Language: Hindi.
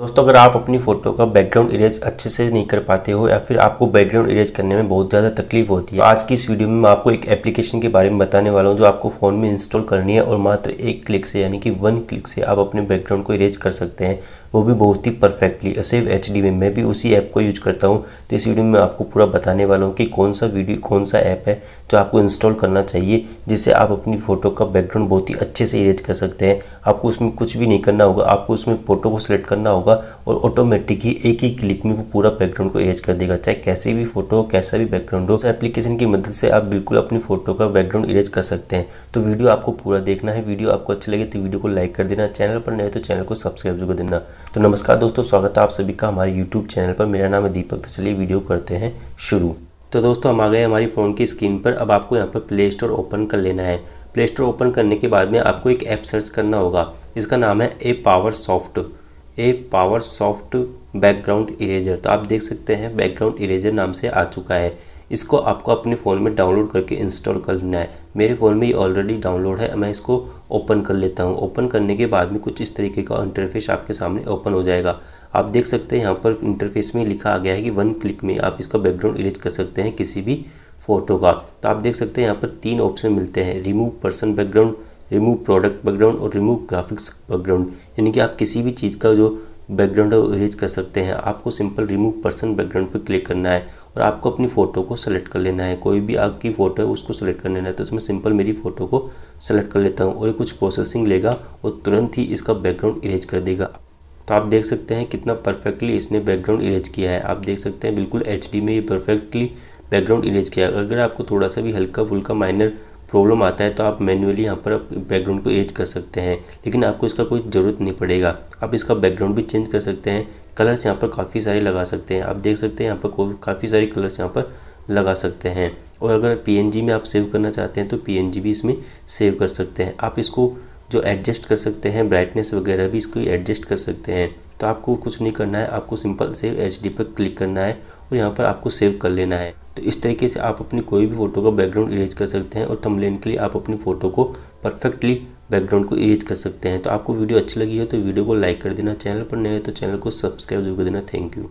दोस्तों अगर आप अपनी फ़ोटो का बैकग्राउंड इरेज अच्छे से नहीं कर पाते हो या फिर आपको बैकग्राउंड इरेज करने में बहुत ज़्यादा तकलीफ होती है तो आज की इस वीडियो में मैं आपको एक एप्लीकेशन के बारे में बताने वाला हूँ जो आपको फ़ोन में इंस्टॉल करनी है और मात्र एक क्लिक से यानी कि वन क्लिक से आप अपने बैकग्राउंड को इरेज कर सकते हैं वो भी बहुत ही परफेक्टली सेव एच में मैं भी उसी ऐप को यूज करता हूँ तो इस वीडियो में आपको पूरा बताने वाला हूँ कि कौन सा वीडियो कौन सा ऐप है जो आपको इंस्टॉल करना चाहिए जिससे आप अपनी फ़ोटो का बैकग्राउंड बहुत ही अच्छे से इरेज कर सकते हैं आपको उसमें कुछ भी नहीं करना होगा आपको उसमें फ़ोटो को सिलेक्ट करना होगा होगा और ऑटोमेटिक ही एक ही क्लिक में वो पूरा बैकग्राउंड को एज कर देगा चाहे कैसी भी फोटो कैसा भी बैकग्राउंड हो उस एप्लीकेशन की मदद से आप बिल्कुल अपनी फोटो का बैकग्राउंड इरेज कर सकते हैं तो वीडियो आपको पूरा देखना है वीडियो आपको अच्छी लगे तो वीडियो को लाइक कर देना चैनल पर नए तो चैनल को सब्सक्राइब जरूर देना तो नमस्कार दोस्तों स्वागत है आप सभी का हमारे यूट्यूब चैनल पर मेरा नाम है दीपक तो चलिए वीडियो करते हैं शुरू तो दोस्तों हम आ गए हमारी फ़ोन की स्क्रीन पर अब आपको यहाँ पर प्ले स्टोर ओपन कर लेना है प्ले स्टोर ओपन करने के बाद में आपको एक ऐप सर्च करना होगा इसका नाम है Apowersoft Apowersoft background eraser तो आप देख सकते हैं बैकग्राउंड इरेजर नाम से आ चुका है इसको आपको अपने फ़ोन में डाउनलोड करके इंस्टॉल कर लेना है मेरे फ़ोन में ये ऑलरेडी डाउनलोड है मैं इसको ओपन कर लेता हूँ ओपन करने के बाद में कुछ इस तरीके का इंटरफेस आपके सामने ओपन हो जाएगा आप देख सकते हैं यहाँ पर इंटरफेस में लिखा आ गया है कि वन क्लिक में आप इसका बैकग्राउंड इरेज कर सकते हैं किसी भी फ़ोटो का तो आप देख सकते हैं यहाँ पर तीन ऑप्शन मिलते हैं remove person background remove product background और रिमूव ग्राफिक्स बैकग्राउंड यानी कि आप किसी भी चीज़ का जो बैकग्राउंड है वो इरेज कर सकते हैं आपको सिंपल रिमूव पर्सन बैकग्राउंड पर क्लिक करना है और आपको अपनी फ़ोटो को सेलेक्ट कर लेना है कोई भी आपकी फ़ोटो है उसको सेलेक्ट कर लेना है तो मैं सिंपल मेरी फ़ोटो को सेलेक्ट कर लेता हूँ और ये कुछ प्रोसेसिंग लेगा और तुरंत ही इसका बैकग्राउंड इरेज कर देगा तो आप देख सकते हैं कितना परफेक्टली इसने बैकग्राउंड इरेज किया है आप देख सकते हैं बिल्कुल एच में ये परफेक्टली बैकग्राउंड इरेज किया है अगर आपको थोड़ा सा भी हल्का फुल्का माइनर प्रॉब्लम आता है तो आप मैन्युअली यहाँ पर बैकग्राउंड को एज कर सकते हैं लेकिन आपको इसका कोई ज़रूरत नहीं पड़ेगा आप इसका बैकग्राउंड भी चेंज कर सकते हैं कलर्स यहाँ पर काफ़ी सारे लगा सकते हैं आप देख सकते हैं यहाँ पर काफ़ी सारे कलर्स यहाँ पर लगा सकते हैं और अगर पी में आप सेव करना चाहते हैं तो पी भी इसमें सेव कर सकते हैं आप इसको जो एडजस्ट कर सकते हैं ब्राइटनेस वगैरह भी इसको एडजस्ट कर सकते हैं तो आपको कुछ नहीं करना है आपको सिंपल सेव एच पर क्लिक करना है और यहाँ पर आपको सेव कर लेना है तो इस तरीके से आप अपनी कोई भी फ़ोटो का बैकग्राउंड इरेज कर सकते हैं और थंबनेल के लिए आप अपनी फ़ोटो को परफेक्टली बैकग्राउंड को इरेज कर सकते हैं तो आपको वीडियो अच्छी लगी हो तो वीडियो को लाइक कर देना चैनल पर नए हो तो चैनल को सब्सक्राइब जरूर कर देना थैंक यू